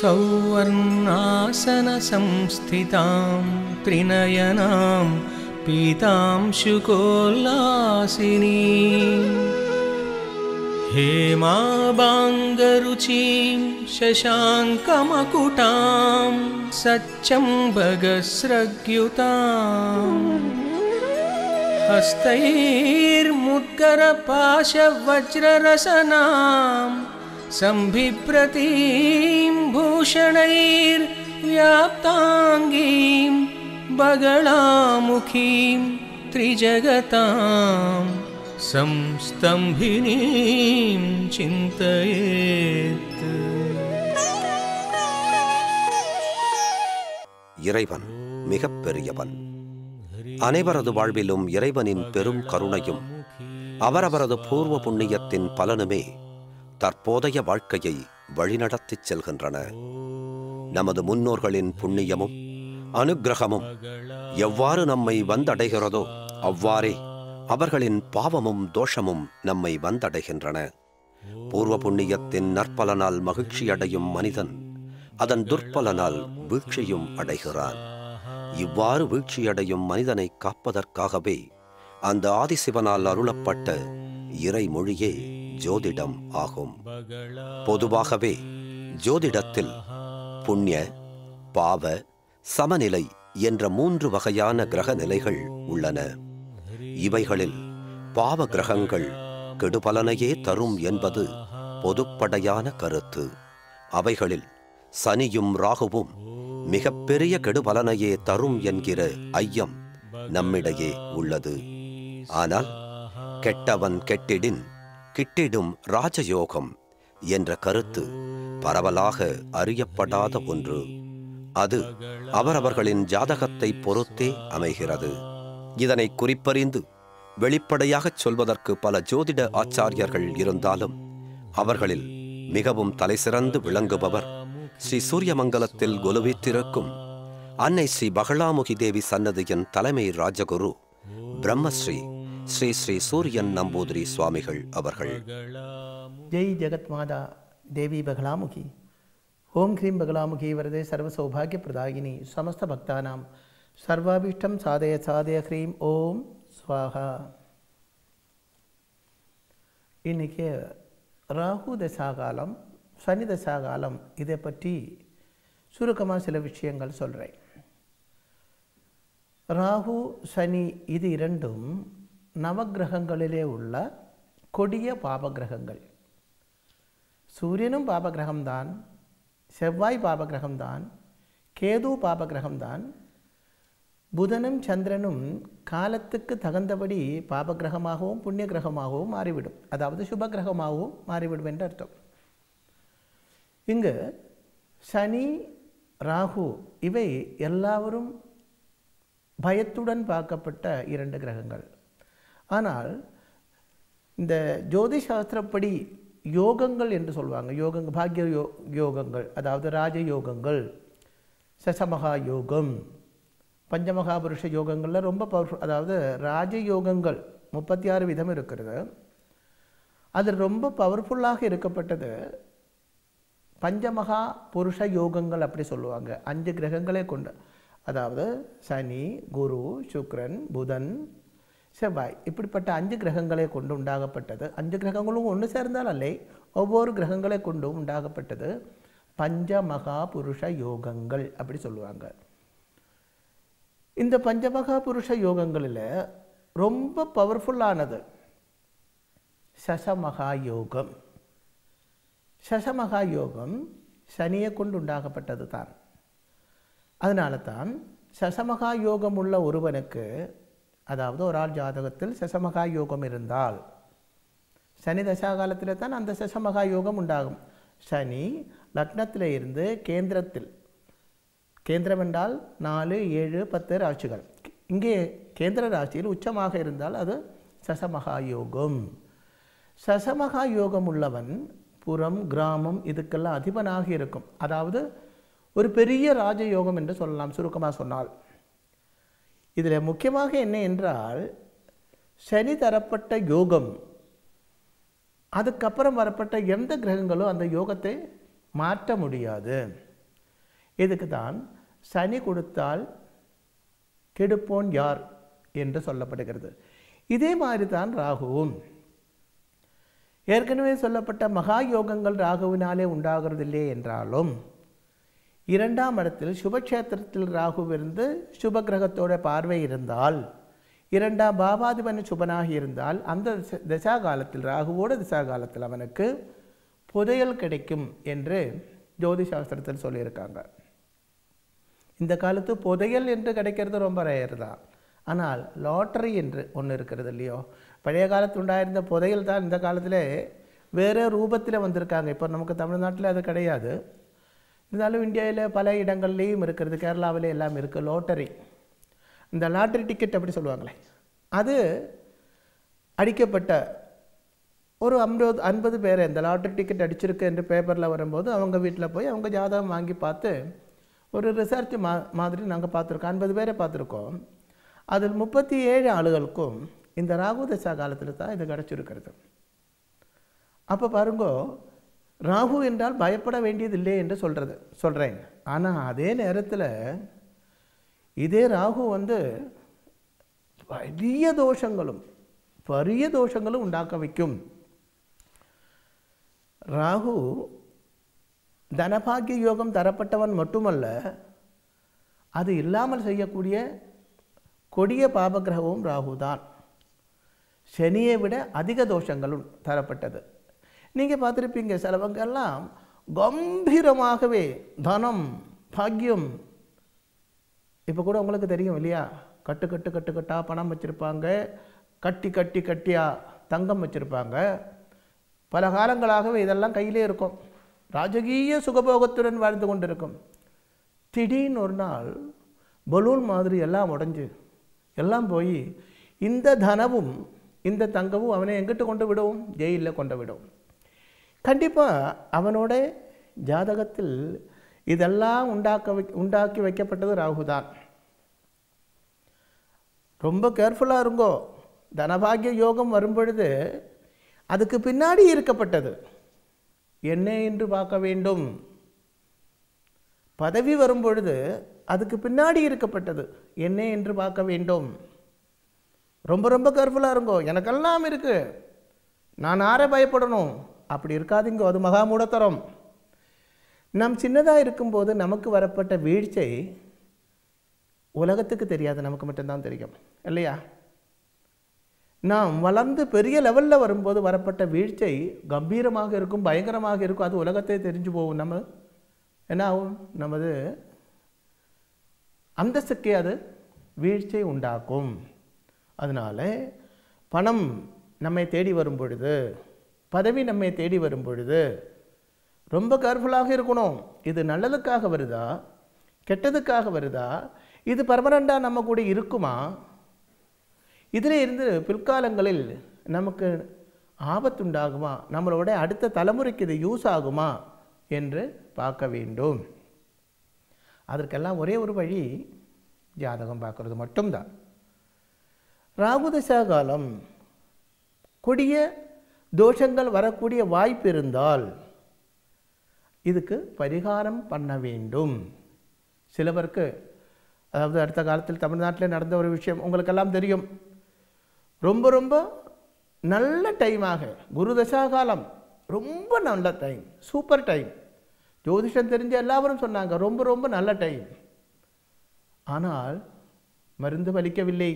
सौवर्णासनसंस्थितां त्रिनयनां पीतां शुकोल्लासिनी हेमाबाङ्गरुचिं शशांकमकुटाम् शशाङ्कमकुटां सच्छं भगसृग्युता सम्भिप्रतीं भूषणैर्व्याप्ताङ्गीं த்ரிஜகதாம் त्रिजगतां संस्तम्भिनीं चिन्तयेत् இறைவன் மிகப் பெரியவன் அனைவரது வாழ்விலும் இறைவனின் பெரும் கருணையும் அவரவரது பூர்வ புண்ணியத்தின் பலனுமே தற்போதைய வாழ்க்கையை வழிநடத்திச் செல்கின்றன நமது முன்னோர்களின் புண்ணியமும் அனுகிரகமும் எவ்வாறு நம்மை வந்தடைகிறதோ அவ்வாறே அவர்களின் பாவமும் தோஷமும் நம்மை வந்தடைகின்றன பூர்வ புண்ணியத்தின் நற்பலனால் மகிழ்ச்சியடையும் மனிதன் அதன் துர்பலனால் வீழ்ச்சியும் அடைகிறான் இவ்வாறு வீழ்ச்சியடையும் மனிதனை காப்பதற்காகவே அந்த ஆதிசிவனால் அருளப்பட்ட இறைமொழியே ஜோதிடம் ஆகும் பொதுவாகவே ஜோதிடத்தில் புண்ணிய பாவ சமநிலை என்ற மூன்று வகையான கிரக நிலைகள் உள்ளன இவைகளில் பாவ கிரகங்கள் கெடுபலனையே தரும் என்பது பொதுப்படையான கருத்து அவைகளில் சனியும் ராகுவும் மிகப்பெரிய கெடுபலனையே தரும் என்கிற ஐயம் நம்மிடையே உள்ளது ஆனால் கெட்டவன் கெட்டிடின் கிட்டிடும் ராஜயோகம் என்ற கருத்து பரவலாக அறியப்படாத ஒன்று அது அவரவர்களின் ஜாதகத்தை பொறுத்தே அமைகிறது இதனை குறிப்பறிந்து வெளிப்படையாகச் சொல்வதற்கு பல ஜோதிட ஆச்சாரியர்கள் இருந்தாலும் அவர்களில் மிகவும் தலைசிறந்து விளங்குபவர் ஸ்ரீ சூரியமங்கலத்தில் குலுவித்திருக்கும் அன்னை ஸ்ரீ பகலாமுகி தேவி சன்னதியின் தலைமை ராஜகுரு பிரம்மஸ்ரீ ஸ்ரீ ஸ்ரீ சூரியன் நம்பூதிரி சுவாமிகள் அவர்கள் ஜெய் ஜெகத் மாதா தேவி பகலாமுகி ஓம் ஹ்ரீம் பகலாமுகி வரதே சர்வ சௌபாகிய பிரதாகினி சமஸ்த பக்தானாம் சர்வாபிஷ்டம் சாதய சாதய ஹ்ரீம் ஓம் சுவாகா இன்னைக்கு ராகு தசா காலம் சனி தசா காலம் இதை பற்றி சுருக்கமாக சில விஷயங்கள் சொல்கிறேன் ராகு சனி இது இரண்டும் நவகிரகங்களிலே உள்ள கொடிய பாபகிரகங்கள் சூரியனும் பாபகிரகம்தான் செவ்வாய் பாபகிரகம் தான் கேது பாபகிரகம் தான் புதனும் சந்திரனும் காலத்துக்கு தகுந்தபடி பாபகிரகமாகவும் புண்ணிய கிரகமாகவும் மாறிவிடும் அதாவது சுபகிரகமாகவும் மாறிவிடும் என்று அர்த்தம் இங்கு சனி ராகு இவை எல்லாவரும் பயத்துடன் பார்க்கப்பட்ட இரண்டு கிரகங்கள் ஆனால் இந்த ஜோதிஷாஸ்திரப்படி சாஸ்திரப்படி யோகங்கள் என்று சொல்லுவாங்க யோகங்கள் பாக்ய யோ யோகங்கள் அதாவது ராஜயோகங்கள் சசமகா யோகம் பஞ்சமகாபுருஷ யோகங்களில் ரொம்ப பவர்ஃபுல் அதாவது ராஜயோகங்கள் முப்பத்தி ஆறு விதம் இருக்கிறது அது ரொம்ப பவர்ஃபுல்லாக இருக்கப்பட்டது பஞ்சமகா புருஷ யோகங்கள் அப்படி சொல்லுவாங்க அஞ்சு கிரகங்களே கொண்டு அதாவது சனி குரு சுக்ரன் புதன் செவ்வாய் இப்படிப்பட்ட அஞ்சு கிரகங்களை கொண்டு உண்டாகப்பட்டது அஞ்சு கிரகங்களும் ஒன்று சேர்ந்தால் அல்லே ஒவ்வொரு கிரகங்களை கொண்டும் உண்டாகப்பட்டது பஞ்ச மகா புருஷ யோகங்கள் அப்படி சொல்லுவாங்க இந்த மகா புருஷ யோகங்களில் ரொம்ப பவர்ஃபுல்லானது சசமகா யோகம் சசமகா யோகம் சனியை கொண்டு உண்டாகப்பட்டது தான் அதனால தான் சசமகா யோகம் உள்ள ஒருவனுக்கு அதாவது ஒரு ஆள் ஜாதகத்தில் செசமகா யோகம் இருந்தால் சனி தசா காலத்தில் தான் அந்த செசமகா யோகம் உண்டாகும் சனி லக்னத்தில் இருந்து கேந்திரத்தில் கேந்திரம் என்றால் நாலு ஏழு பத்து ராசிகள் இங்கே கேந்திர ராசியில் உச்சமாக இருந்தால் அது சசமகா யோகம் சசமகா யோகம் உள்ளவன் புறம் கிராமம் இதுக்கெல்லாம் அதிபனாக இருக்கும் அதாவது ஒரு பெரிய ராஜயோகம் என்று சொல்லலாம் சுருக்கமாக சொன்னால் இதில் முக்கியமாக என்ன என்றால் சனி தரப்பட்ட யோகம் அதுக்கப்புறம் வரப்பட்ட எந்த கிரகங்களோ அந்த யோகத்தை மாற்ற முடியாது இதுக்கு தான் சனி கொடுத்தால் கெடுப்போன் யார் என்று சொல்லப்படுகிறது இதே மாதிரி தான் ராகுவும் ஏற்கனவே சொல்லப்பட்ட மகா யோகங்கள் ராகுவினாலே உண்டாகிறது இல்லையே என்றாலும் இரண்டாம் இடத்தில் சுபக்ஷேத்திரத்தில் ராகு இருந்து சுப கிரகத்தோட பார்வை இருந்தால் இரண்டாம் பாபாதிபன் சுபனாக இருந்தால் அந்த திசா காலத்தில் ராகுவோட திசா காலத்தில் அவனுக்கு புதையல் கிடைக்கும் என்று ஜோதி சாஸ்திரத்தில் சொல்லியிருக்காங்க இந்த காலத்து புதையல் என்று கிடைக்கிறது ரொம்ப ரேர் தான் ஆனால் லாட்ரி என்று ஒன்று இருக்கிறது இல்லையோ பழைய காலத்து உண்டாயிருந்த புதையல் தான் இந்த காலத்தில் வேறு ரூபத்தில் வந்திருக்காங்க இப்போ நமக்கு தமிழ்நாட்டில் அது கிடையாது இருந்தாலும் இந்தியாவில் பல இடங்கள்லேயும் இருக்கிறது கேரளாவில் எல்லாம் இருக்குது லோட்டரி இந்த லாட்ரி டிக்கெட் அப்படி சொல்லுவாங்களே அது அடிக்கப்பட்ட ஒரு ஐம்பது ஐம்பது பேரை இந்த லாட்ரி டிக்கெட் அடிச்சிருக்கு என்று பேப்பரில் வரும்போது அவங்க வீட்டில் போய் அவங்க ஜாதகம் வாங்கி பார்த்து ஒரு ரிசர்ச் மா மாதிரி நாங்கள் பார்த்துருக்கோம் ஐம்பது பேரை பார்த்துருக்கோம் அதில் முப்பத்தி ஏழு ஆளுகளுக்கும் இந்த ராகு தசா காலத்தில் தான் இது கிடச்சிருக்கிறது அப்போ பாருங்க ராகு என்றால் பயப்பட வேண்டியதில்லை என்று சொல்கிறது சொல்கிறேன் ஆனால் அதே நேரத்தில் இதே ராகு வந்து பெரிய தோஷங்களும் பெரிய தோஷங்களும் உண்டாக்க வைக்கும் ராகு தனபாகிய யோகம் தரப்பட்டவன் மட்டுமல்ல அது இல்லாமல் செய்யக்கூடிய கொடிய பாபகிரகமும் ராகு தான் சனியை விட அதிக தோஷங்களும் தரப்பட்டது நீங்கள் பார்த்துருப்பீங்க செலவங்கள்லாம் கம்பீரமாகவே தனம் பாக்கியம் இப்போ கூட உங்களுக்கு தெரியும் இல்லையா கட்டு கட்டு கட்டு கட்டாக பணம் வச்சுருப்பாங்க கட்டி கட்டி கட்டியாக தங்கம் வச்சுருப்பாங்க பல காலங்களாகவே இதெல்லாம் கையிலே இருக்கும் ராஜகீய சுகபோகத்துடன் வாழ்ந்து கொண்டிருக்கும் திடீர்னு ஒரு நாள் பலூன் மாதிரி எல்லாம் உடஞ்சு எல்லாம் போய் இந்த தனவும் இந்த தங்கமும் அவனை எங்கிட்டு கொண்டு விடும் ஜெயிலில் கொண்டு விடும் கண்டிப்பாக அவனோட ஜாதகத்தில் இதெல்லாம் உண்டாக்க வை உண்டாக்கி வைக்கப்பட்டது ராகு தான் ரொம்ப கேர்ஃபுல்லாக இருங்கோ தனபாகிய யோகம் வரும்பொழுது அதுக்கு பின்னாடி இருக்கப்பட்டது என்ன என்று பார்க்க வேண்டும் பதவி வரும்பொழுது அதுக்கு பின்னாடி இருக்கப்பட்டது என்ன என்று பார்க்க வேண்டும் ரொம்ப ரொம்ப கேர்ஃபுல்லாக இருங்கோ எனக்கெல்லாம் இருக்குது நான் ஆரே பயப்படணும் அப்படி இருக்காதுங்க அது மகா மூடத்தரம் நாம் சின்னதாக இருக்கும்போது நமக்கு வரப்பட்ட வீழ்ச்சை உலகத்துக்கு தெரியாது நமக்கு மட்டும்தான் தெரியும் இல்லையா நாம் வளர்ந்து பெரிய லெவலில் வரும்போது வரப்பட்ட வீழ்ச்சை கம்பீரமாக இருக்கும் பயங்கரமாக இருக்கும் அது உலகத்தை தெரிஞ்சு போகும் நம்ம என்ன ஆகும் நமது அந்தஸ்துக்கே அது வீழ்ச்சை உண்டாக்கும் அதனால் பணம் நம்மை தேடி வரும் பொழுது பதவி நம்மை தேடி வரும் பொழுது ரொம்ப கேர்ஃபுல்லாக இருக்கணும் இது நல்லதுக்காக வருதா கெட்டதுக்காக வருதா இது பர்மனண்ட்டாக நம்ம கூட இருக்குமா இதில் இருந்து பிற்காலங்களில் நமக்கு ஆபத்துண்டாகுமா நம்மளோட அடுத்த தலைமுறைக்கு இது யூஸ் ஆகுமா என்று பார்க்க வேண்டும் அதற்கெல்லாம் ஒரே ஒரு வழி ஜாதகம் பார்க்குறது மட்டும்தான் ராகுதசா காலம் கொடிய தோஷங்கள் வரக்கூடிய வாய்ப்பு இருந்தால் இதுக்கு பரிகாரம் பண்ண வேண்டும் சிலவருக்கு அதாவது அடுத்த காலத்தில் தமிழ்நாட்டில் நடந்த ஒரு விஷயம் உங்களுக்கெல்லாம் தெரியும் ரொம்ப ரொம்ப நல்ல டைமாக குரு தசா காலம் ரொம்ப நல்ல டைம் சூப்பர் டைம் ஜோதிஷம் தெரிஞ்ச எல்லாரும் சொன்னாங்க ரொம்ப ரொம்ப நல்ல டைம் ஆனால் மருந்து வலிக்கவில்லை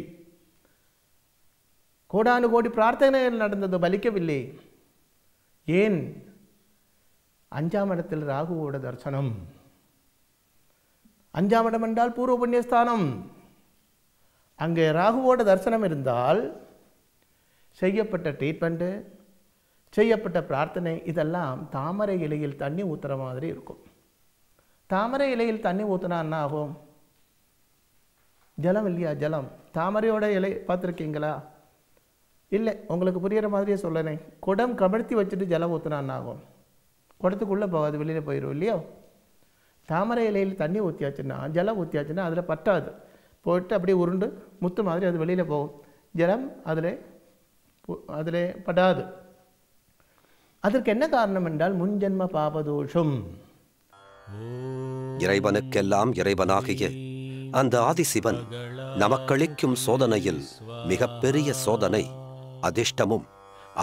கோடி பிரார்த்தனைகள் நடந்தது பலிக்கவில்லை ஏன் அஞ்சாம் இடத்தில் ராகுவோட தர்சனம் அஞ்சாம் இடம் என்றால் பூர்வ புண்ணியஸ்தானம் அங்கே ராகுவோட தரிசனம் இருந்தால் செய்யப்பட்ட ட்ரீட்மெண்ட்டு செய்யப்பட்ட பிரார்த்தனை இதெல்லாம் தாமரை இலையில் தண்ணி ஊற்றுற மாதிரி இருக்கும் தாமரை இலையில் தண்ணி ஊற்றுனா என்ன ஆகும் ஜலம் இல்லையா ஜலம் தாமரையோட இலை பார்த்துருக்கீங்களா இல்லை உங்களுக்கு புரிகிற மாதிரியே சொல்லணே குடம் கமழ்த்தி வச்சுட்டு ஜலம் ஊற்றுனான்னு ஆகும் குடத்துக்குள்ளே போகாது வெளியில் போயிடும் இல்லையோ தாமரை இலையில் தண்ணி ஊற்றியாச்சுன்னா ஜலம் ஊற்றியாச்சுன்னா அதில் பற்றாது போயிட்டு அப்படியே உருண்டு முத்து மாதிரி அது வெளியில் போகும் ஜலம் அதில் அதில் படாது அதற்கு என்ன காரணம் என்றால் முன்ஜென்ம பாபதோஷம் இறைவனுக்கெல்லாம் இறைவனாகிய அந்த ஆதிசிவன் நமக்களிக்கும் சோதனையில் மிகப்பெரிய சோதனை அதிர்ஷ்டமும்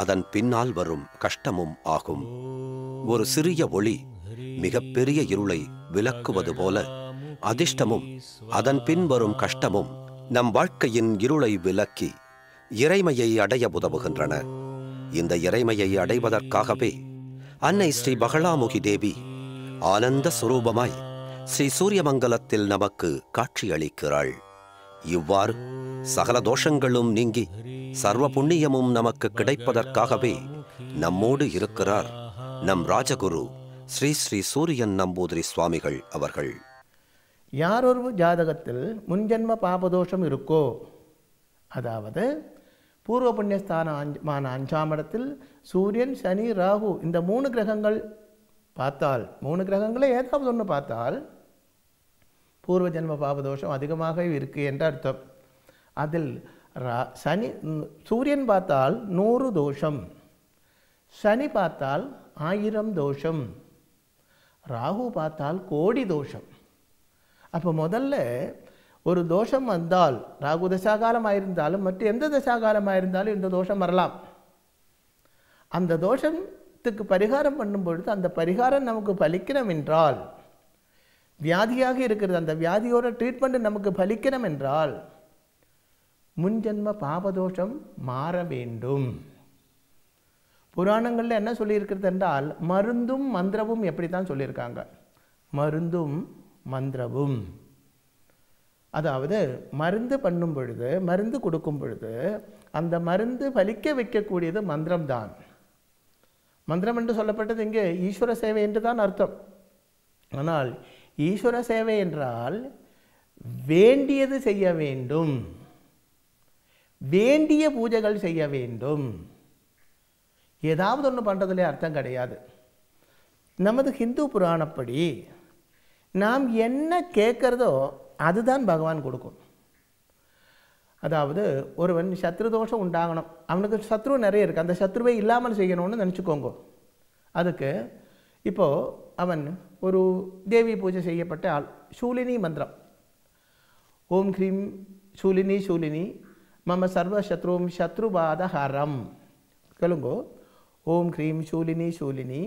அதன் பின்னால் வரும் கஷ்டமும் ஆகும் ஒரு சிறிய ஒளி மிகப்பெரிய இருளை விளக்குவது போல அதிர்ஷ்டமும் அதன் பின் வரும் கஷ்டமும் நம் வாழ்க்கையின் இருளை விலக்கி இறைமையை அடைய உதவுகின்றன இந்த இறைமையை அடைவதற்காகவே அன்னை ஸ்ரீ பகலாமுகி தேவி ஆனந்த சுரூபமாய் ஸ்ரீ சூரியமங்கலத்தில் நமக்கு காட்சியளிக்கிறாள் இவ்வாறு சகல தோஷங்களும் நீங்கி சர்வ புண்ணியமும் நமக்கு கிடைப்பதற்காகவே நம்மோடு இருக்கிறார் நம் ராஜகுரு ஸ்ரீ ஸ்ரீ சூரியன் நம்பூதிரி சுவாமிகள் அவர்கள் யாரொரு ஜாதகத்தில் முன்ஜென்ம பாபதோஷம் இருக்கோ அதாவது பூர்வ புண்ணியஸ்தான அஞ்சமான அஞ்சாம் சூரியன் சனி ராகு இந்த மூணு கிரகங்கள் பார்த்தால் மூணு கிரகங்களே ஏதாவது ஒன்று பார்த்தால் பூர்வ ஜென்ம பாபதோஷம் அதிகமாக இருக்குது என்று அர்த்தம் அதில் ரா சனி சூரியன் பார்த்தால் நூறு தோஷம் சனி பார்த்தால் ஆயிரம் தோஷம் ராகு பார்த்தால் கோடி தோஷம் அப்போ முதல்ல ஒரு தோஷம் வந்தால் ராகு தசாகாலமாக இருந்தாலும் மற்ற எந்த தசாகாலமாக இருந்தாலும் இந்த தோஷம் வரலாம் அந்த தோஷத்துக்கு பரிகாரம் பண்ணும் பொழுது அந்த பரிகாரம் நமக்கு பலிக்கிறோம் என்றால் வியாதியாக இருக்கிறது அந்த வியாதியோட ட்ரீட்மெண்ட் நமக்கு பலிக்கணும் என்றால் முன்ஜென்ம பாபதோஷம் மாற வேண்டும் புராணங்களில் என்ன சொல்லியிருக்கிறது என்றால் மருந்தும் மந்திரமும் எப்படி தான் சொல்லியிருக்காங்க மருந்தும் மந்திரமும் அதாவது மருந்து பண்ணும் பொழுது மருந்து கொடுக்கும் பொழுது அந்த மருந்து பலிக்க வைக்கக்கூடியது மந்திரம்தான் மந்திரம் என்று சொல்லப்பட்டது இங்கே ஈஸ்வர சேவை என்று தான் அர்த்தம் ஆனால் ஈஸ்வர சேவை என்றால் வேண்டியது செய்ய வேண்டும் வேண்டிய பூஜைகள் செய்ய வேண்டும் ஏதாவது ஒன்று பண்ணுறதுலே அர்த்தம் கிடையாது நமது ஹிந்து புராணப்படி நாம் என்ன கேட்குறதோ அதுதான் பகவான் கொடுக்கும் அதாவது ஒருவன் சத்ரு தோஷம் உண்டாகணும் அவனுக்கு சத்ரு நிறைய இருக்குது அந்த சத்ருவை இல்லாமல் செய்யணும்னு நினச்சிக்கோங்க அதுக்கு இப்போது அவன் ஒரு தேவி பூஜை செய்யப்பட்ட ஆள் சூலினி மந்திரம் ஓம் ஹ்ரீம் சூலினி சூலினி மம சர்வ சத்ரும் சத்ருபாதஹரம் கேளுங்கோ ஓம் ஹ்ரீம் சூலினி சூலினி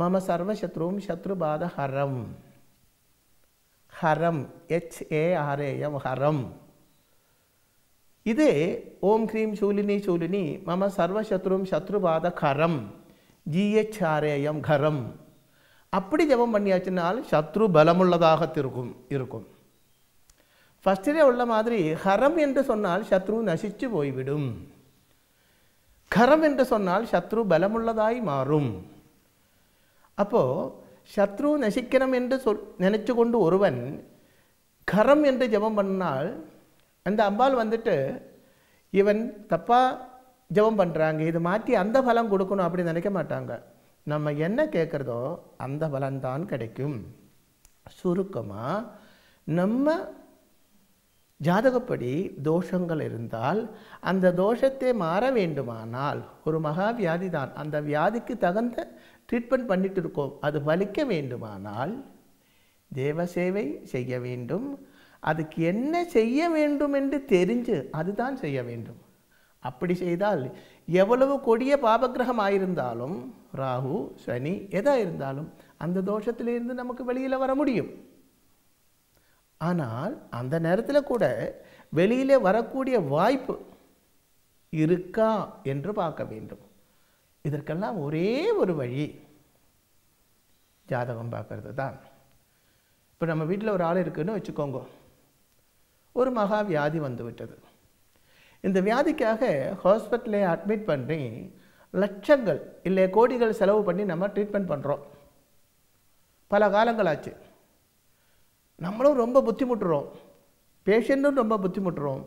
மம சர்வ சத்ரும் சத்ருபாதஹரம் ஹரம் ஹெச்ஏஆர்ஏஎம் ஹரம் இதே ஓம் ஹ்ரீம் சூலினி சூலினி மம சர்வசத்ரும் சத்ருபாத கரம் ஜிஹெச்ஆர்ஏஎம் கரம் அப்படி ஜபம் பண்ணியாச்சுனால் சத்ரு பலமுள்ளதாக இருக்கும் இருக்கும் ஃபஸ்ட்டிலே உள்ள மாதிரி ஹரம் என்று சொன்னால் சத்ரு நசித்து போய்விடும் கரம் என்று சொன்னால் சத்ரு பலமுள்ளதாய் மாறும் அப்போது சத்ரு நசிக்கணும் என்று சொல் நினச்சி கொண்டு ஒருவன் கரம் என்று ஜபம் பண்ணால் அந்த அம்பாள் வந்துட்டு இவன் தப்பாக ஜபம் பண்ணுறாங்க இது மாற்றி அந்த பலம் கொடுக்கணும் அப்படின்னு நினைக்க மாட்டாங்க நம்ம என்ன கேட்குறதோ அந்த பலன்தான் கிடைக்கும் சுருக்கமாக நம்ம ஜாதகப்படி தோஷங்கள் இருந்தால் அந்த தோஷத்தை மாற வேண்டுமானால் ஒரு மகா வியாதி தான் அந்த வியாதிக்கு தகுந்த ட்ரீட்மெண்ட் பண்ணிட்டு இருக்கோம் அது வலிக்க வேண்டுமானால் தேவ சேவை செய்ய வேண்டும் அதுக்கு என்ன செய்ய வேண்டும் என்று தெரிஞ்சு அதுதான் செய்ய வேண்டும் அப்படி செய்தால் எவ்வளவு கொடிய பாபகிரகம் ஆயிருந்தாலும் ராகு சனி எதாக இருந்தாலும் அந்த தோஷத்திலிருந்து நமக்கு வெளியில் வர முடியும் ஆனால் அந்த நேரத்தில் கூட வெளியில் வரக்கூடிய வாய்ப்பு இருக்கா என்று பார்க்க வேண்டும் இதற்கெல்லாம் ஒரே ஒரு வழி ஜாதகம் பார்க்கறது தான் இப்போ நம்ம வீட்டில் ஒரு ஆள் இருக்குதுன்னு வச்சுக்கோங்க ஒரு மகா வியாதி வந்து விட்டது இந்த வியாதிக்காக ஹாஸ்பிட்டலே அட்மிட் பண்ணி லட்சங்கள் இல்லை கோடிகள் செலவு பண்ணி நம்ம ட்ரீட்மெண்ட் பண்ணுறோம் பல காலங்களாச்சு நம்மளும் ரொம்ப புத்திமுட்டுறோம் பேஷண்ட்டும் ரொம்ப புத்திமுட்டுறோம்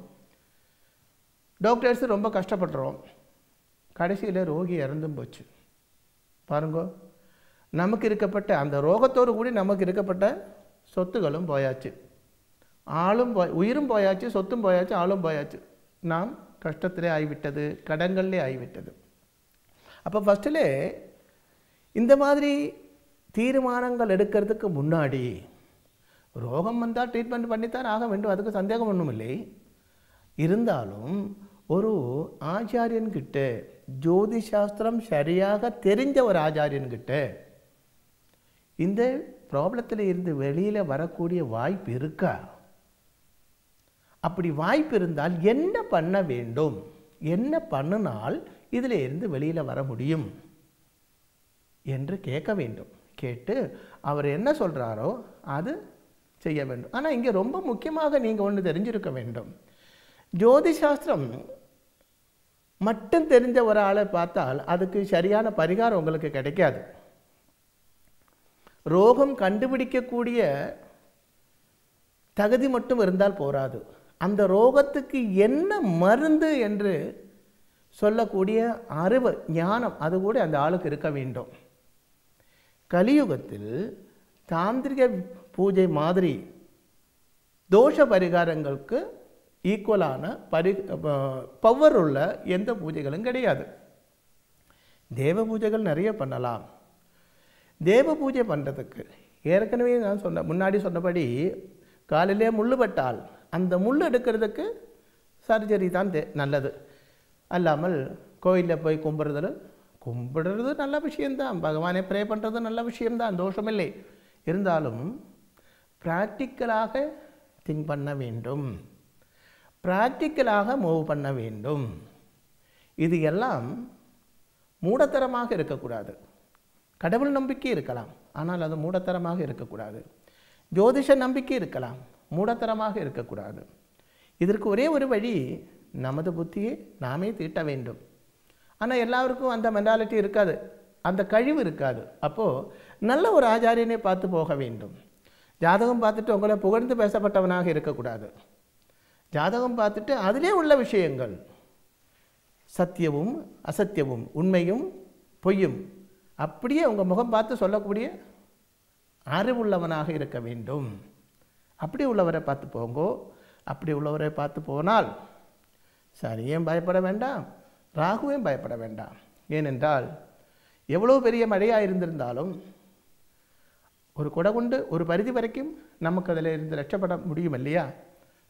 டாக்டர்ஸும் ரொம்ப கஷ்டப்படுறோம் கடைசியில் ரோகி இறந்தும் போச்சு பாருங்க நமக்கு இருக்கப்பட்ட அந்த ரோகத்தோடு கூடி நமக்கு இருக்கப்பட்ட சொத்துகளும் போயாச்சு ஆளும் போய் உயிரும் போயாச்சு சொத்தும் போயாச்சு ஆளும் போயாச்சு நாம் கஷ்டத்திலே ஆகிவிட்டது கடங்கள்லேயே ஆகிவிட்டது அப்போ ஃபஸ்ட்டில் இந்த மாதிரி தீர்மானங்கள் எடுக்கிறதுக்கு முன்னாடி ரோகம் வந்தால் ட்ரீட்மெண்ட் பண்ணித்தான் ஆக வேண்டும் அதுக்கு சந்தேகம் ஒன்றும் இல்லை இருந்தாலும் ஒரு ஆச்சாரியன்கிட்ட ஜோதி சாஸ்திரம் சரியாக தெரிஞ்ச ஒரு ஆச்சாரியன்கிட்ட இந்த ப்ராப்ளத்தில் இருந்து வெளியில் வரக்கூடிய வாய்ப்பு இருக்கா அப்படி வாய்ப்பு இருந்தால் என்ன பண்ண வேண்டும் என்ன பண்ணினால் இதில் இருந்து வெளியில் வர முடியும் என்று கேட்க வேண்டும் கேட்டு அவர் என்ன சொல்கிறாரோ அது செய்ய வேண்டும் ஆனால் இங்கே ரொம்ப முக்கியமாக நீங்கள் ஒன்று தெரிஞ்சிருக்க வேண்டும் ஜோதிஷாஸ்திரம் மட்டும் தெரிஞ்ச ஒரு ஆளை பார்த்தால் அதுக்கு சரியான பரிகாரம் உங்களுக்கு கிடைக்காது ரோகம் கண்டுபிடிக்கக்கூடிய தகுதி மட்டும் இருந்தால் போராது அந்த ரோகத்துக்கு என்ன மருந்து என்று சொல்லக்கூடிய அறிவு ஞானம் அது கூட அந்த ஆளுக்கு இருக்க வேண்டும் கலியுகத்தில் தாந்திரிக பூஜை மாதிரி தோஷ பரிகாரங்களுக்கு ஈக்குவலான பரி பவர் உள்ள எந்த பூஜைகளும் கிடையாது தேவ பூஜைகள் நிறைய பண்ணலாம் தேவ பூஜை பண்ணுறதுக்கு ஏற்கனவே நான் சொன்ன முன்னாடி சொன்னபடி காலையிலே முள் அந்த முள் எடுக்கிறதுக்கு சர்ஜரி தான் தே நல்லது அல்லாமல் கோயிலில் போய் கும்பிட்றதுல கும்பிடுறது நல்ல விஷயந்தான் பகவானை ப்ரே பண்ணுறது நல்ல விஷயம்தான் தோஷமில்லை இருந்தாலும் ப்ராக்டிக்கலாக திங்க் பண்ண வேண்டும் ப்ராக்டிக்கலாக மூவ் பண்ண வேண்டும் இது எல்லாம் மூடத்தரமாக இருக்கக்கூடாது கடவுள் நம்பிக்கை இருக்கலாம் ஆனால் அது மூடத்தரமாக இருக்கக்கூடாது ஜோதிஷ நம்பிக்கை இருக்கலாம் மூடத்தரமாக இருக்கக்கூடாது இதற்கு ஒரே ஒரு வழி நமது புத்தியை நாமே தீட்ட வேண்டும் ஆனால் எல்லாருக்கும் அந்த மென்டாலிட்டி இருக்காது அந்த கழிவு இருக்காது அப்போது நல்ல ஒரு ஆச்சாரியனை பார்த்து போக வேண்டும் ஜாதகம் பார்த்துட்டு உங்களை புகழ்ந்து பேசப்பட்டவனாக இருக்கக்கூடாது ஜாதகம் பார்த்துட்டு அதிலே உள்ள விஷயங்கள் சத்தியமும் அசத்தியமும் உண்மையும் பொய்யும் அப்படியே உங்கள் முகம் பார்த்து சொல்லக்கூடிய அறிவுள்ளவனாக இருக்க வேண்டும் அப்படி உள்ளவரை பார்த்து போங்கோ அப்படி உள்ளவரை பார்த்து போனால் சனியும் பயப்பட வேண்டாம் ராகுவையும் பயப்பட வேண்டாம் ஏனென்றால் எவ்வளோ பெரிய மழையாக இருந்திருந்தாலும் ஒரு கொடை கொண்டு ஒரு பரிதி வரைக்கும் நமக்கு அதில் இருந்து ரட்சப்பட முடியும் இல்லையா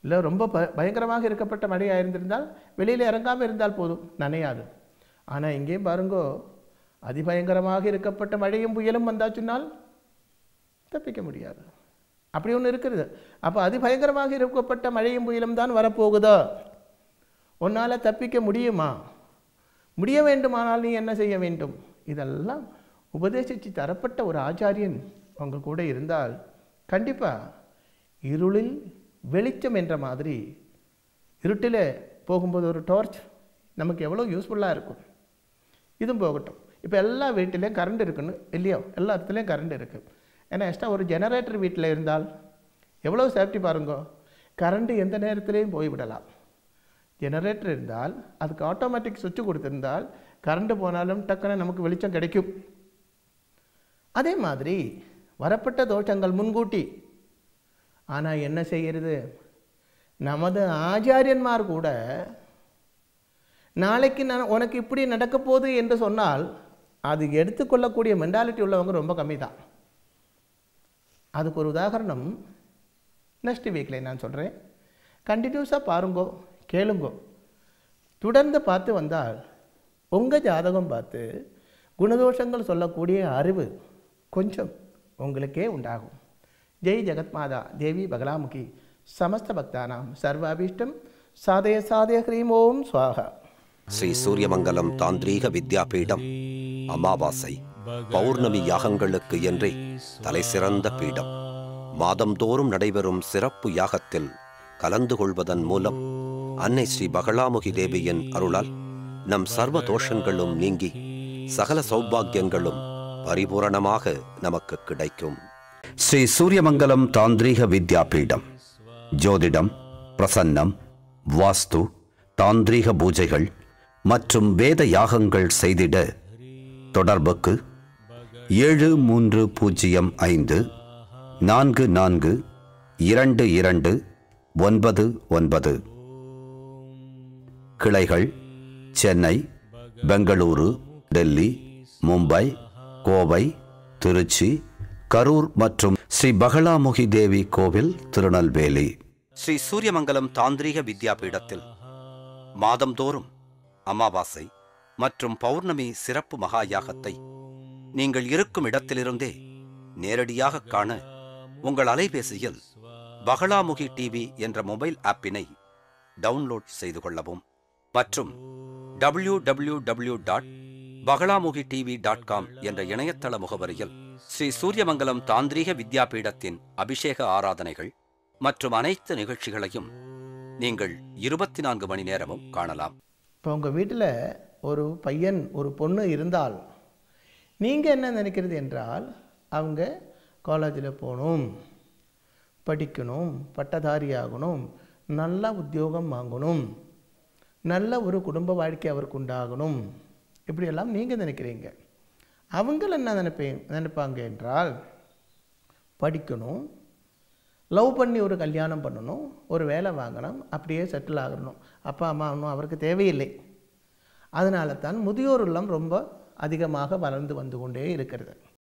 இல்லை ரொம்ப ப பயங்கரமாக இருக்கப்பட்ட மழையாக இருந்திருந்தால் வெளியில் இறங்காமல் இருந்தால் போதும் நனையாது ஆனால் இங்கேயும் பாருங்கோ அதிபயங்கரமாக இருக்கப்பட்ட மழையும் புயலும் வந்தா சொன்னால் தப்பிக்க முடியாது அப்படி ஒன்று இருக்கிறது அப்போ அதிபயங்கரமாக இருக்கப்பட்ட மழையும் புயலும் தான் வரப்போகுதோ உன்னால் தப்பிக்க முடியுமா முடிய வேண்டுமானால் நீ என்ன செய்ய வேண்டும் இதெல்லாம் உபதேசித்து தரப்பட்ட ஒரு ஆச்சாரியன் அவங்க கூட இருந்தால் கண்டிப்பாக இருளில் வெளிச்சம் என்ற மாதிரி இருட்டில் போகும்போது ஒரு டார்ச் நமக்கு எவ்வளோ யூஸ்ஃபுல்லாக இருக்கும் இதுவும் போகட்டும் இப்போ எல்லா வீட்டிலையும் கரண்ட் இருக்குன்னு இல்லையோ எல்லா இடத்துலையும் கரண்ட் இருக்குது ஏன்னா எக்ஸ்ட்ரா ஒரு ஜெனரேட்டர் வீட்டில் இருந்தால் எவ்வளோ சேஃப்டி பாருங்கோ கரண்ட்டு எந்த நேரத்துலேயும் போய்விடலாம் ஜெனரேட்டர் இருந்தால் அதுக்கு ஆட்டோமேட்டிக் சுவிட்ச் கொடுத்துருந்தால் கரண்ட்டு போனாலும் டக்குனு நமக்கு வெளிச்சம் கிடைக்கும் அதே மாதிரி வரப்பட்ட தோஷங்கள் முன்கூட்டி ஆனால் என்ன செய்கிறது நமது ஆச்சாரியன்மார் கூட நாளைக்கு நான் உனக்கு இப்படி நடக்க போகுது என்று சொன்னால் அது எடுத்துக்கொள்ளக்கூடிய மென்டாலிட்டி உள்ளவங்க ரொம்ப கம்மி தான் அதுக்கு ஒரு உதாரணம் நெக்ஸ்ட் வீக்கில் நான் சொல்கிறேன் கண்டினியூஸாக பாருங்கோ கேளுங்கோ தொடர்ந்து பார்த்து வந்தால் உங்கள் ஜாதகம் பார்த்து குணதோஷங்கள் சொல்லக்கூடிய அறிவு கொஞ்சம் உங்களுக்கே உண்டாகும் ஜெய் ஜெகத்மாதா தேவி பகலாமுகி சமஸ்த பக்தானாம் சர்வாபீஷ்டம் சாதய சாதய ஹ்ரீம் ஓம் சுவாகா ஸ்ரீ சூரியமங்கலம் தாந்திரீக வித்யாபீடம் அமாவாசை பௌர்ணமி யாகங்களுக்கு என்றே தலை சிறந்த பீடம் மாதந்தோறும் நடைபெறும் சிறப்பு யாகத்தில் கலந்து கொள்வதன் மூலம் அன்னை ஸ்ரீ பகலாமுகி தேவியின் அருளால் நம் சர்வ தோஷங்களும் நீங்கி சகல சௌபாகியங்களும் பரிபூரணமாக நமக்கு கிடைக்கும் ஸ்ரீ சூரியமங்கலம் தாந்திரீக வித்யாபீடம் ஜோதிடம் பிரசன்னம் வாஸ்து தாந்திரீக பூஜைகள் மற்றும் வேத யாகங்கள் செய்திட தொடர்புக்கு ஏழு மூன்று பூஜ்ஜியம் ஐந்து நான்கு நான்கு இரண்டு இரண்டு ஒன்பது ஒன்பது கிளைகள் சென்னை பெங்களூரு டெல்லி மும்பை கோவை திருச்சி கரூர் மற்றும் ஸ்ரீ பகலாமுகி தேவி கோவில் திருநெல்வேலி ஸ்ரீ சூரியமங்கலம் தாந்திரீக வித்யாபீடத்தில் மாதந்தோறும் அமாவாசை மற்றும் பௌர்ணமி சிறப்பு மகா யாகத்தை நீங்கள் இருக்கும் இடத்திலிருந்தே நேரடியாக காண உங்கள் அலைபேசியில் பகலாமுகி டிவி என்ற மொபைல் ஆப்பினை டவுன்லோட் செய்து கொள்ளவும் மற்றும் W W W dot Bagalamukhi TV dot com என்ற இணையதள முகவரியில் ஸ்ரீ சூரியமங்கலம் தாந்திரீக வித்யாபீடத்தின் அபிஷேக ஆராதனைகள் மற்றும் அனைத்து நிகழ்ச்சிகளையும் நீங்கள் இருபத்தி நான்கு மணி நேரமும் காணலாம் இப்போ உங்கள் வீட்டில் ஒரு பையன் ஒரு பொண்ணு இருந்தால் நீங்கள் என்ன நினைக்கிறது என்றால் அவங்க காலேஜில் போகணும் படிக்கணும் பட்டதாரி ஆகணும் நல்லா உத்தியோகம் வாங்கணும் நல்ல ஒரு குடும்ப வாழ்க்கை அவருக்கு உண்டாகணும் இப்படியெல்லாம் நீங்கள் நினைக்கிறீங்க அவங்கள என்ன நினைப்பே நினைப்பாங்க என்றால் படிக்கணும் லவ் பண்ணி ஒரு கல்யாணம் பண்ணணும் ஒரு வேலை வாங்கணும் அப்படியே செட்டில் ஆகணும் அப்பா அம்மா ஆகணும் அவருக்கு தேவையில்லை அதனால தான் முதியோர் இல்லம் ரொம்ப அதிகமாக வளர்ந்து வந்து கொண்டே இருக்கிறது